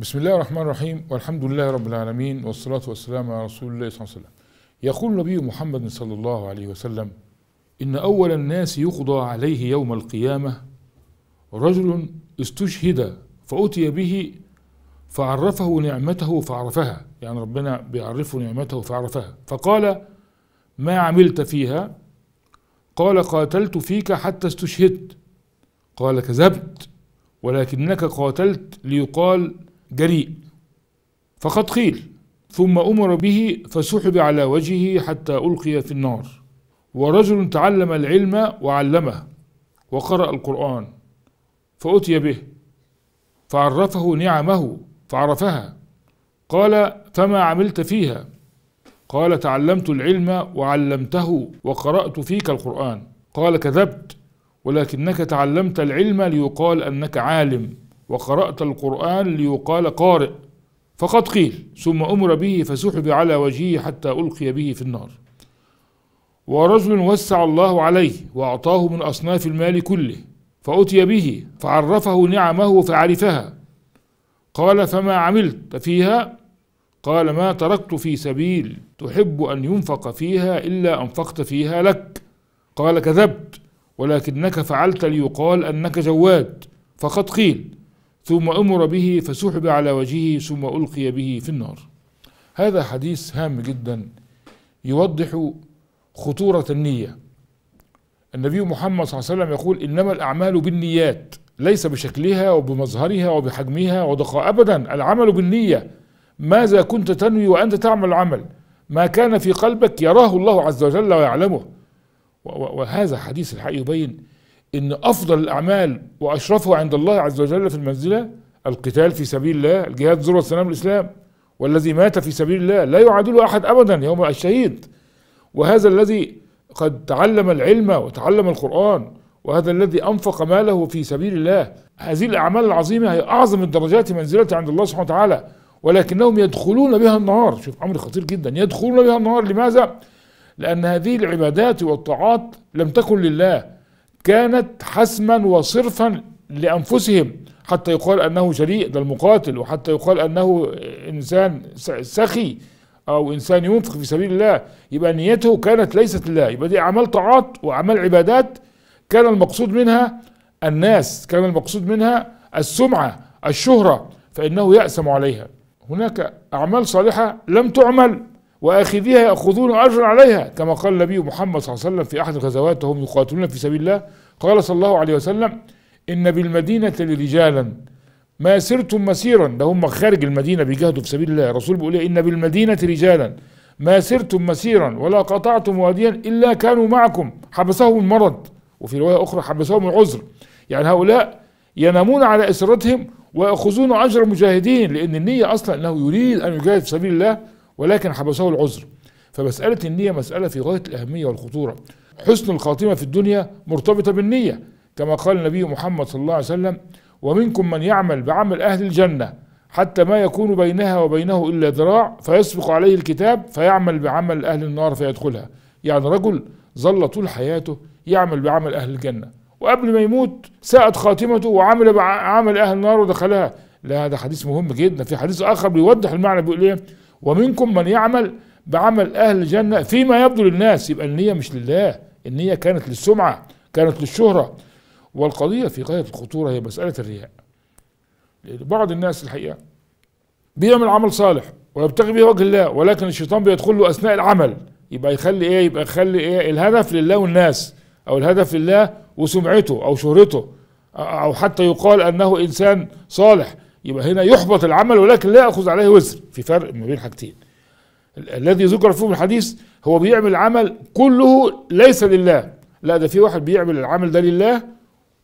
بسم الله الرحمن الرحيم والحمد لله رب العالمين والصلاة والسلام على رسول الله صلى الله عليه وسلم يقول النبي محمد صلى الله عليه وسلم إن أول الناس يقضى عليه يوم القيامة رجل استشهد فأتي به فعرفه نعمته فعرفها يعني ربنا بيعرفه نعمته فعرفها فقال ما عملت فيها قال قاتلت فيك حتى استشهدت قال كذبت ولكنك قاتلت ليقال جريء فقد قيل ثم أمر به فسحب على وجهه حتى ألقي في النار ورجل تعلم العلم وعلمه وقرأ القرآن فأتي به فعرفه نعمه فعرفها قال فما عملت فيها قال تعلمت العلم وعلمته وقرأت فيك القرآن قال كذبت ولكنك تعلمت العلم ليقال أنك عالم وقرأت القرآن ليقال قارئ فقد قيل ثم أمر به فسحب على وجهه حتى ألقي به في النار ورجل وسع الله عليه وأعطاه من أصناف المال كله فأتي به فعرفه نعمه فعرفها قال فما عملت فيها قال ما تركت في سبيل تحب أن ينفق فيها إلا أنفقت فيها لك قال كذبت ولكنك فعلت ليقال أنك جواد فقد قيل ثم أمر به فسحب على وجهه ثم ألقي به في النار هذا حديث هام جدا يوضح خطورة النية النبي محمد صلى الله عليه وسلم يقول إنما الأعمال بالنيات ليس بشكلها وبمظهرها وبحجمها ودقاء أبدا العمل بالنية ماذا كنت تنوي وأنت تعمل العمل ما كان في قلبك يراه الله عز وجل ويعلمه وهذا حديث الحق يبين ان افضل الاعمال واشرفها عند الله عز وجل في المنزله القتال في سبيل الله الجهاد ذروه سلام الاسلام والذي مات في سبيل الله لا يعادله احد ابدا يوم الشهيد وهذا الذي قد تعلم العلم وتعلم القران وهذا الذي انفق ماله في سبيل الله هذه الاعمال العظيمه هي اعظم الدرجات منزله عند الله سبحانه وتعالى ولكنهم يدخلون بها النار شوف امر خطير جدا يدخلون بها النار لماذا لان هذه العبادات والطاعات لم تكن لله كانت حسما وصرفا لأنفسهم حتى يقال أنه جريء ده المقاتل وحتى يقال أنه إنسان سخي أو إنسان ينفق في سبيل الله يبقى نيته كانت ليست لله يبقى دي أعمال طاعات وأعمال عبادات كان المقصود منها الناس كان المقصود منها السمعة الشهرة فإنه يأسم عليها هناك أعمال صالحة لم تعمل وآخذيها يأخذون أجرا عليها كما قال النبي محمد صلى الله عليه وسلم في أحد الغزوات وهم يقاتلون في سبيل الله قال صلى الله عليه وسلم إن بالمدينة لرجالا ما سرتم مسيرا ده هم خارج المدينة بيجاهدوا في سبيل الله الرسول بيقول إيه؟ إن بالمدينة رجالا ما سرتم مسيرا ولا قطعتم واديا إلا كانوا معكم حبسهم المرض وفي رواية أخرى حبسهم العذر يعني هؤلاء ينامون على إسرتهم ويأخذون أجر المجاهدين لأن النية أصلا أنه يريد أن يجاهد في سبيل الله ولكن حبسه العذر فمسألة النية مسألة في غاية الأهمية والخطورة حسن الخاتمة في الدنيا مرتبطة بالنية كما قال النبي محمد صلى الله عليه وسلم ومنكم من يعمل بعمل أهل الجنة حتى ما يكون بينها وبينه إلا ذراع فيسبق عليه الكتاب فيعمل بعمل أهل النار فيدخلها يعني رجل ظل طول حياته يعمل بعمل أهل الجنة وقبل ما يموت ساءت خاتمته وعمل عمل أهل النار ودخلها لا ده حديث مهم جدا في حديث آخر بيوضح المعنى بيقول إيه ومنكم من يعمل بعمل أهل الجنة فيما يبدو للناس يبقى النية مش لله النية كانت للسمعة كانت للشهرة والقضية في غاية الخطورة هي مسألة الرياء بعض الناس الحقيقة بيعمل عمل صالح ويبتغي به وجه الله ولكن الشيطان بيدخل له أثناء العمل يبقى يخلي إيه يبقى يخلي إيه الهدف لله والناس أو الهدف لله وسمعته أو شهرته أو حتى يقال أنه إنسان صالح يبقى هنا يحبط العمل ولكن لا ياخذ عليه وزر في فرق ما بين حاجتين الذي ذكر فيه الحديث هو بيعمل عمل كله ليس لله لا ده في واحد بيعمل العمل ده لله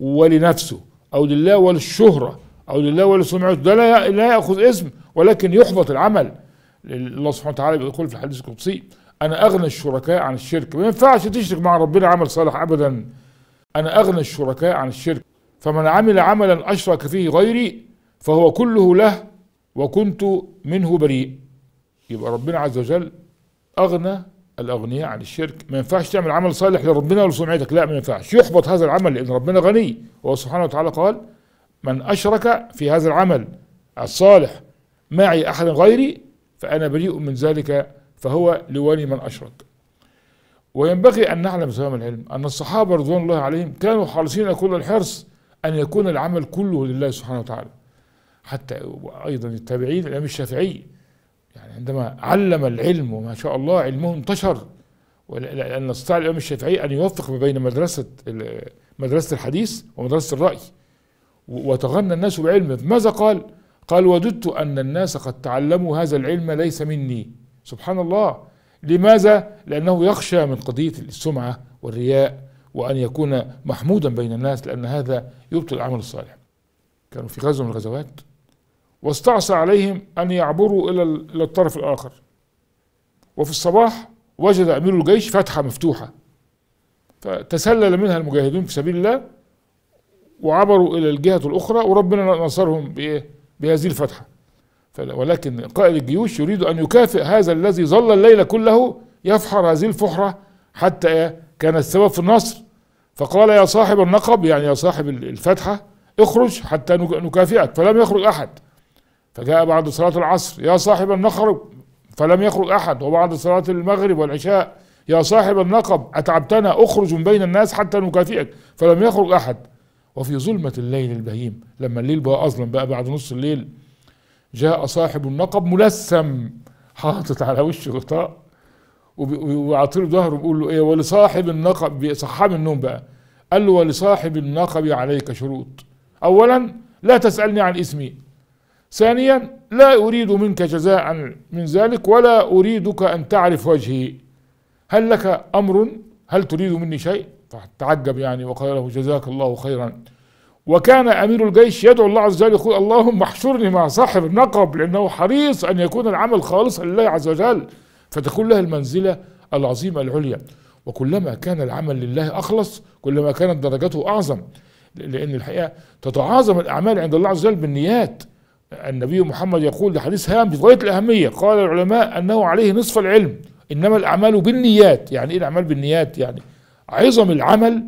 ولنفسه او لله وللشهره او لله ولسمعته ده لا لا ياخذ اسم ولكن يحبط العمل الله سبحانه وتعالى بيقول في الحديث القدسي انا اغنى الشركاء عن الشرك ما ينفعش تشرك مع ربنا عمل صالح ابدا انا اغنى الشركاء عن الشرك فمن عمل عملا اشرك فيه غيري فهو كله له وكنت منه بريء يبقى ربنا عز وجل اغنى الاغنياء عن الشرك ما ينفعش تعمل عمل صالح لربنا ولسمعتك لا ما ينفعش يحبط هذا العمل لان ربنا غني وهو سبحانه وتعالى قال من اشرك في هذا العمل الصالح معي احد غيري فانا بريء من ذلك فهو لولي من اشرك وينبغي ان نعلم زمام العلم ان الصحابه رضوان الله عليهم كانوا حريصين كل الحرص ان يكون العمل كله لله سبحانه وتعالى حتى أيضا التابعين الإمام الشافعي يعني عندما علم العلم وما شاء الله علمه انتشر لأن استطاع الإمام الشافعي أن يوفق ما بين مدرسة مدرسة الحديث ومدرسة الرأي وتغنى الناس بعلمه ماذا قال؟ قال وددت أن الناس قد تعلموا هذا العلم ليس مني سبحان الله لماذا؟ لأنه يخشى من قضية السمعة والرياء وأن يكون محمودا بين الناس لأن هذا يبطل العمل الصالح كانوا في غزوه من الغزوات واستعصى عليهم أن يعبروا إلى إلى الطرف الآخر وفي الصباح وجد أمير الجيش فتحة مفتوحة فتسلل منها المجاهدون في سبيل الله وعبروا إلى الجهة الأخرى وربنا نصرهم بإيه؟ بهذه الفتحة ولكن قائد الجيوش يريد أن يكافئ هذا الذي ظل الليل كله يفحر هذه الفحرة حتى إيه؟ كان السبب في النصر فقال يا صاحب النقب يعني يا صاحب الفتحة اخرج حتى نكافئك فلم يخرج أحد فجاء بعد صلاة العصر يا صاحب النخرب فلم يخرج أحد وبعد صلاة المغرب والعشاء يا صاحب النقب أتعبتنا أخرج من بين الناس حتى نكافئك فلم يخرج أحد وفي ظلمة الليل البهيم لما الليل بقى أظلم بقى بعد نص الليل جاء صاحب النقب ملسم حاطط على وشه غطاء وعطير ظهره بيقول له ايه ولصاحب النقب بيصحى من النوم بقى قال له ولصاحب النقب عليك شروط اولا لا تسالني عن اسمي ثانيا لا أريد منك جزاء من ذلك ولا أريدك أن تعرف وجهي هل لك أمر هل تريد مني شيء فتعجب يعني وقال له جزاك الله خيرا وكان أمير الجيش يدعو الله عز وجل يقول اللهم احشرني مع صاحب النقب لأنه حريص أن يكون العمل خالصا لله عز وجل فتكون له المنزلة العظيمة العليا وكلما كان العمل لله أخلص كلما كانت درجته أعظم لأن الحقيقة تتعاظم الأعمال عند الله عز وجل بالنيات النبي محمد يقول ده حديث هام في غاية الأهمية قال العلماء أنه عليه نصف العلم إنما الأعمال بالنيات يعني إيه الأعمال بالنيات يعني عظم العمل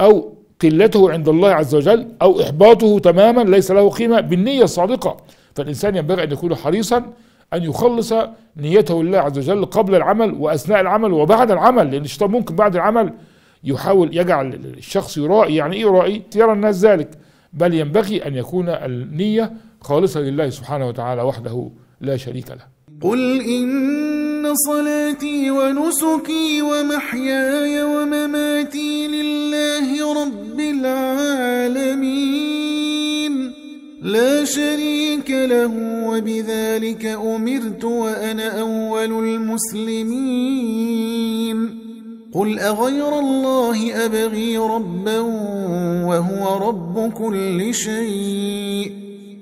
أو قلته عند الله عز وجل أو إحباطه تماما ليس له قيمة بالنية الصادقة فالإنسان ينبغي أن يكون حريصا أن يخلص نيته لله عز وجل قبل العمل وأثناء العمل وبعد العمل لأن الشيطان ممكن بعد العمل يحاول يجعل الشخص يرائي يعني إيه يرائي يرى الناس ذلك بل ينبغي أن يكون النية خالصة لله سبحانه وتعالى وحده لا شريك له قل إن صلاتي ونسكي ومحياي ومماتي لله رب العالمين لا شريك له وبذلك أمرت وأنا أول المسلمين قل أغير الله أبغي ربا وهو رب كل شيء